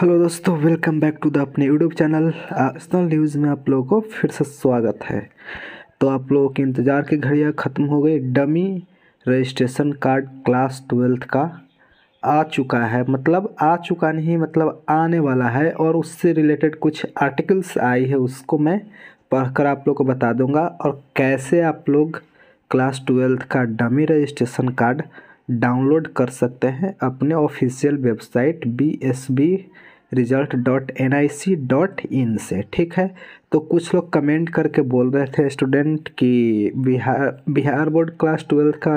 hello दोस्तों welcome back to the अपने YouTube channel स्नल न्यूज़ में आप लोगों को फिर से स्वागत है तो आप लोगों के इंतज़ार की घड़ियां ख़त्म हो गई dummy registration card class twelfth का आ चुका है मतलब आ चुका नहीं मतलब आने वाला है और उससे रिलेटेड कुछ आर्टिकल्स आई है उसको मैं पढ़कर आप लोग को बता दूँगा और कैसे आप लोग क्लास ट्वेल्थ का डमी रजिस्ट्रेशन कार्ड डाउनलोड कर सकते हैं अपने official website B S B result dot N I C dot in से ठीक है तो कुछ लोग कमेंट करके बोल रहे थे स्टूडेंट कि Bihar Bihar board class twelfth का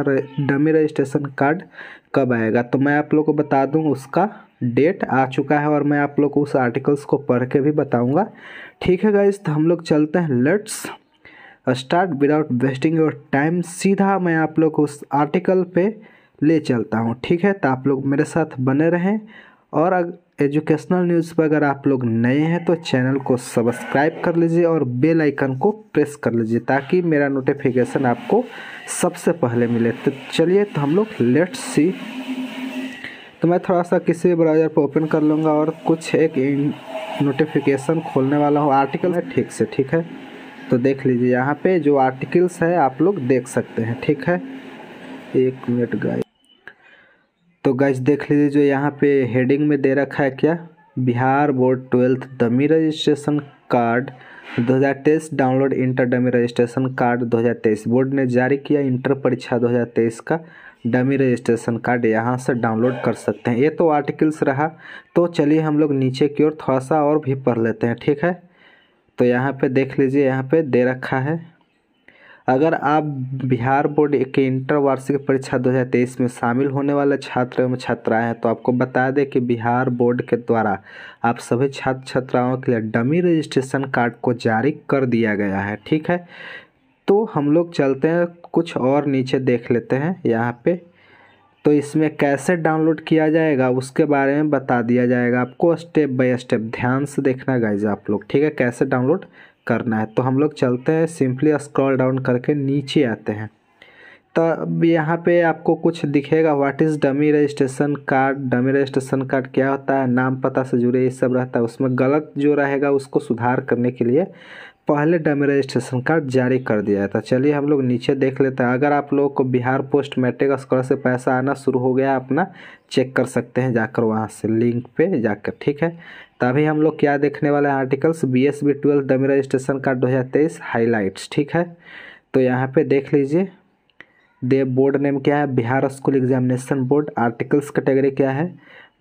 डमी रजिस्ट्रेशन कार्ड कब आएगा तो मैं आप लोग को बता दूं उसका डेट आ चुका है और मैं आप लोग को उस आर्टिकल्स को पढ़ के भी बताऊंगा ठीक है गाइज तो हम लोग चलते हैं let's start without wasting your time सीधा मैं आप लोग को उस आर्टिकल पर ले चलता हूँ ठीक है तो आप लोग मेरे साथ बने रहें और एजुकेशनल न्यूज़ पर अगर आप लोग नए हैं तो चैनल को सब्सक्राइब कर लीजिए और बेल आइकन को प्रेस कर लीजिए ताकि मेरा नोटिफिकेशन आपको सबसे पहले मिले तो चलिए तो हम लोग लेट सी तो मैं थोड़ा सा किसी ब्राउज़र पर ओपन कर लूँगा और कुछ एक नोटिफिकेशन खोलने वाला हूँ आर्टिकल है ठीक से ठीक है तो देख लीजिए यहाँ पे जो आर्टिकल्स है आप लोग देख सकते हैं ठीक है एक मिनट गाइस तो गैस देख लीजिए जो यहाँ पे हेडिंग में दे रखा है क्या Bihar board twelfth dummy registration card 2023 download inter dummy registration card 2023 board ने जारी किया इंटर परीक्षा 2023 का डमी रजिस्ट्रेशन कार्ड यहाँ से डाउनलोड कर सकते हैं ये तो आर्टिकल्स रहा तो चलिए हम लोग नीचे की ओर थोड़ा सा और भी पढ़ लेते हैं ठीक है तो यहाँ पे देख लीजिए यहाँ पे दे रखा है अगर आप बिहार बोर्ड के इंटर वार्षिक परीक्षा 2023 में शामिल होने वाले छात्र एवं छात्राएं हैं तो आपको बता दें कि बिहार बोर्ड के द्वारा आप सभी छात्र छात्राओं के लिए डमी रजिस्ट्रेशन कार्ड को जारी कर दिया गया है ठीक है तो हम लोग चलते हैं कुछ और नीचे देख लेते हैं यहाँ पे तो इसमें कैसे डाउनलोड किया जाएगा उसके बारे में बता दिया जाएगा आपको स्टेप बाय स्टेप ध्यान से देखना गाइज आप लोग ठीक है कैसे डाउनलोड करना है तो हम लोग चलते हैं सिंपली स्क्रॉल डाउन करके नीचे आते हैं तब यहाँ पे आपको कुछ दिखेगा what is dummy registration card dummy registration card क्या होता है नाम पता से जुड़े ये सब रहता है उसमें गलत जो रहेगा उसको सुधार करने के लिए पहले डमी रजिस्ट्रेशन कार्ड जारी कर दिया था चलिए हम लोग नीचे देख लेते हैं अगर आप लोगों को बिहार पोस्ट मैट्रिक स्कॉलर से पैसा आना शुरू हो गया अपना चेक कर सकते हैं जाकर वहाँ से लिंक पे जाकर ठीक है तभी हम लोग क्या देखने वाले हैं articles B S B twelve dummy registration card दो हज़ार तेईस हाईलाइट्स ठीक है तो यहाँ पर देख लीजिए दे बोर्ड नेम क्या है Bihar school examination board articles category क्या है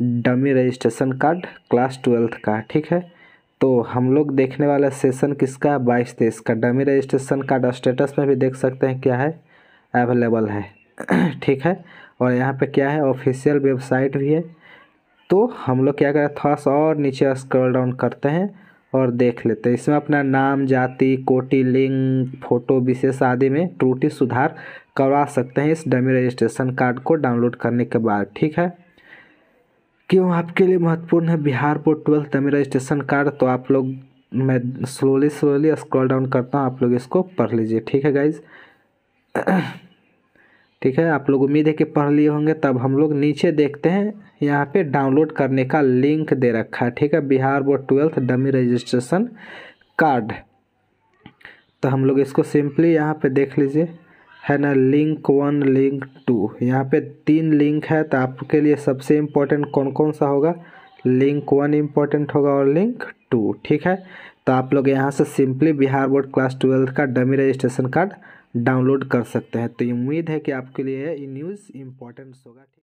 dummy registration card class twelfth का ठीक है तो हम लोग देखने वाला सेशन किसका बाईस तेईस का डमी रजिस्ट्रेशन कार्ड स्टेटस में भी देख सकते हैं क्या है अवेलेबल है ठीक है और यहाँ पे क्या है ऑफिशियल वेबसाइट भी है तो हम लोग क्या करें थोड़ा सा और नीचे स्क्रॉल डाउन करते हैं और देख लेते हैं इसमें अपना नाम जाति कोटि लिंग फोटो विशेष आदि में त्रुटि सुधार करवा सकते हैं इस डमी रजिस्ट्रेशन कार्ड को डाउनलोड करने के बाद ठीक है क्यों आपके लिए महत्वपूर्ण है बिहार बोर्ड ट्वेल्थ है मेरा स्टेशन कार्ड तो आप लोग मैं स्लोली स्लोली स्क्रॉल डाउन करता हूँ आप लोग इसको पढ़ लीजिए ठीक है गाइज ठीक है आप लोग उम्मीद है कि पढ़ लिए होंगे तब हम लोग नीचे देखते हैं यहाँ पे डाउनलोड करने का लिंक दे रखा है ठीक है Bihar board twelfth dummy registration card तो हम लोग इसको सिंपली यहाँ पे देख लीजिए है ना लिंक वन लिंक टू यहाँ पे तीन लिंक है तो आपके लिए सबसे इम्पोर्टेंट कौन कौन सा होगा लिंक वन इम्पोर्टेंट होगा और लिंक टू ठीक है तो आप लोग यहाँ से simply Bihar board class twelfth का डमी रजिस्ट्रेशन कार्ड डाउनलोड कर सकते हैं तो उम्मीद है कि आपके लिए ये न्यूज़ इम्पोर्टेंट होगा